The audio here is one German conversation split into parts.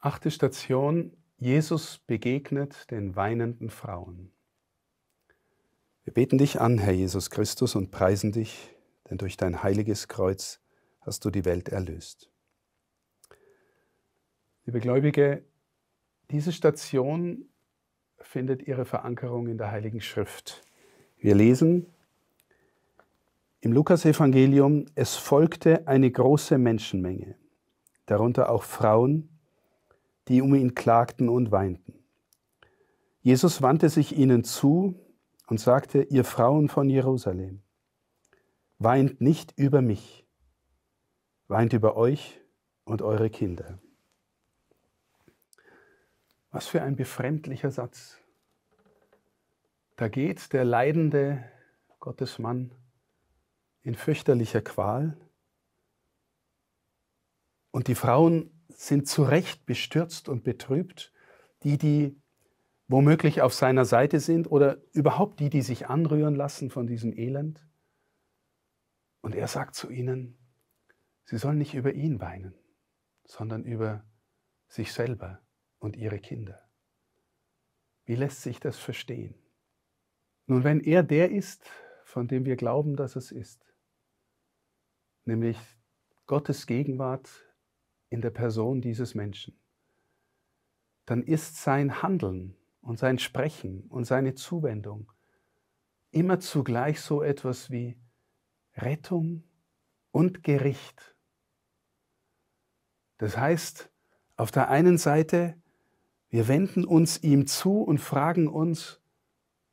Achte Station, Jesus begegnet den weinenden Frauen. Wir beten dich an, Herr Jesus Christus, und preisen dich, denn durch dein heiliges Kreuz hast du die Welt erlöst. Liebe Gläubige, diese Station findet ihre Verankerung in der Heiligen Schrift. Wir lesen im Lukasevangelium, es folgte eine große Menschenmenge, darunter auch Frauen, die um ihn klagten und weinten. Jesus wandte sich ihnen zu und sagte, ihr Frauen von Jerusalem, weint nicht über mich, weint über euch und eure Kinder. Was für ein befremdlicher Satz. Da geht der leidende Gottesmann in fürchterlicher Qual und die Frauen sind zu Recht bestürzt und betrübt, die, die womöglich auf seiner Seite sind oder überhaupt die, die sich anrühren lassen von diesem Elend. Und er sagt zu ihnen, sie sollen nicht über ihn weinen, sondern über sich selber und ihre Kinder. Wie lässt sich das verstehen? Nun, wenn er der ist, von dem wir glauben, dass es ist, nämlich Gottes Gegenwart in der Person dieses Menschen, dann ist sein Handeln und sein Sprechen und seine Zuwendung immer zugleich so etwas wie Rettung und Gericht. Das heißt, auf der einen Seite, wir wenden uns ihm zu und fragen uns,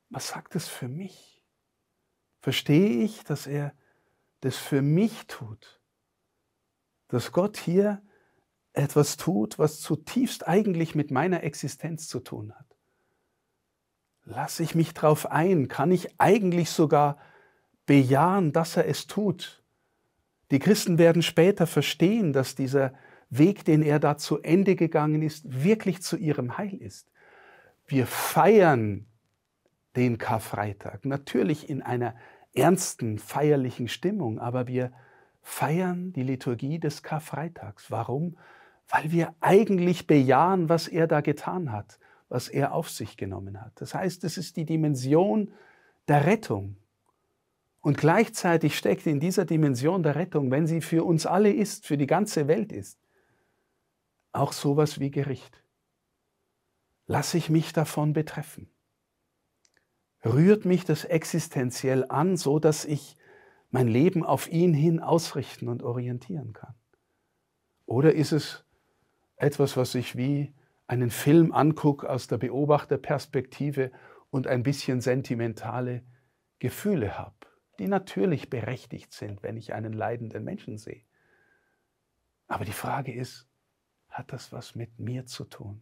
was sagt es für mich? Verstehe ich, dass er das für mich tut? Dass Gott hier etwas tut, was zutiefst eigentlich mit meiner Existenz zu tun hat? Lasse ich mich drauf ein? Kann ich eigentlich sogar bejahen, dass er es tut? Die Christen werden später verstehen, dass dieser Weg, den er da zu Ende gegangen ist, wirklich zu ihrem Heil ist. Wir feiern den Karfreitag, natürlich in einer ernsten, feierlichen Stimmung, aber wir feiern die Liturgie des Karfreitags. Warum? weil wir eigentlich bejahen, was er da getan hat, was er auf sich genommen hat. Das heißt, es ist die Dimension der Rettung. Und gleichzeitig steckt in dieser Dimension der Rettung, wenn sie für uns alle ist, für die ganze Welt ist, auch sowas wie Gericht. Lass ich mich davon betreffen? Rührt mich das existenziell an, so dass ich mein Leben auf ihn hin ausrichten und orientieren kann? Oder ist es etwas, was ich wie einen Film angucke aus der Beobachterperspektive und ein bisschen sentimentale Gefühle habe, die natürlich berechtigt sind, wenn ich einen leidenden Menschen sehe. Aber die Frage ist, hat das was mit mir zu tun?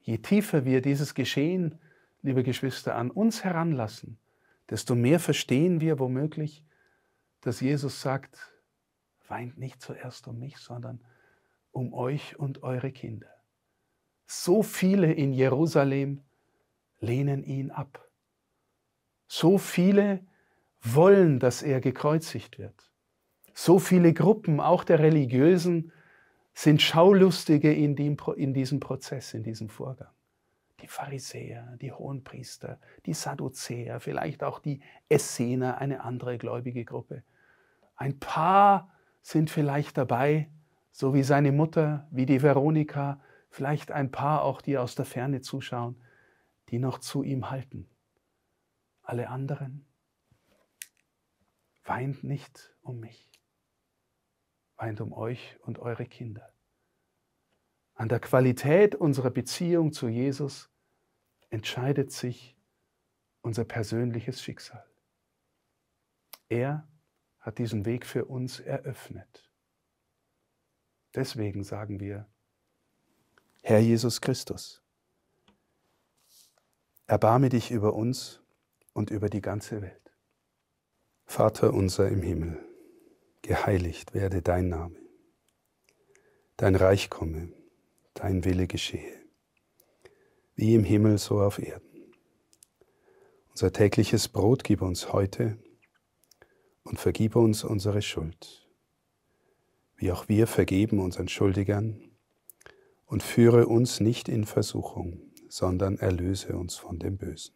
Je tiefer wir dieses Geschehen, liebe Geschwister, an uns heranlassen, desto mehr verstehen wir womöglich, dass Jesus sagt, weint nicht zuerst um mich, sondern um euch und eure Kinder. So viele in Jerusalem lehnen ihn ab. So viele wollen, dass er gekreuzigt wird. So viele Gruppen, auch der religiösen, sind Schaulustige in, dem, in diesem Prozess, in diesem Vorgang. Die Pharisäer, die Hohenpriester, die Sadduzäer, vielleicht auch die Essener, eine andere gläubige Gruppe. Ein paar sind vielleicht dabei, so wie seine Mutter, wie die Veronika, vielleicht ein paar auch, die aus der Ferne zuschauen, die noch zu ihm halten. Alle anderen, weint nicht um mich, weint um euch und eure Kinder. An der Qualität unserer Beziehung zu Jesus entscheidet sich unser persönliches Schicksal. Er hat diesen Weg für uns eröffnet. Deswegen sagen wir, Herr Jesus Christus, erbarme dich über uns und über die ganze Welt. Vater unser im Himmel, geheiligt werde dein Name, dein Reich komme, dein Wille geschehe, wie im Himmel so auf Erden. Unser tägliches Brot gib uns heute und vergib uns unsere Schuld wie auch wir vergeben unseren Schuldigern. Und führe uns nicht in Versuchung, sondern erlöse uns von dem Bösen.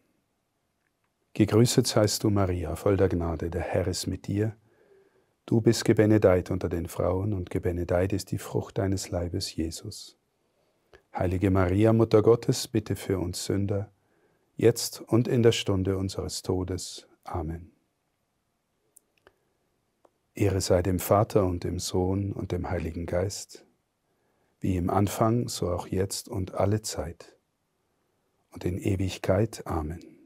Gegrüßet seist du, Maria, voll der Gnade, der Herr ist mit dir. Du bist gebenedeit unter den Frauen, und gebenedeit ist die Frucht deines Leibes, Jesus. Heilige Maria, Mutter Gottes, bitte für uns Sünder, jetzt und in der Stunde unseres Todes. Amen. Ehre sei dem Vater und dem Sohn und dem Heiligen Geist, wie im Anfang, so auch jetzt und alle Zeit und in Ewigkeit. Amen.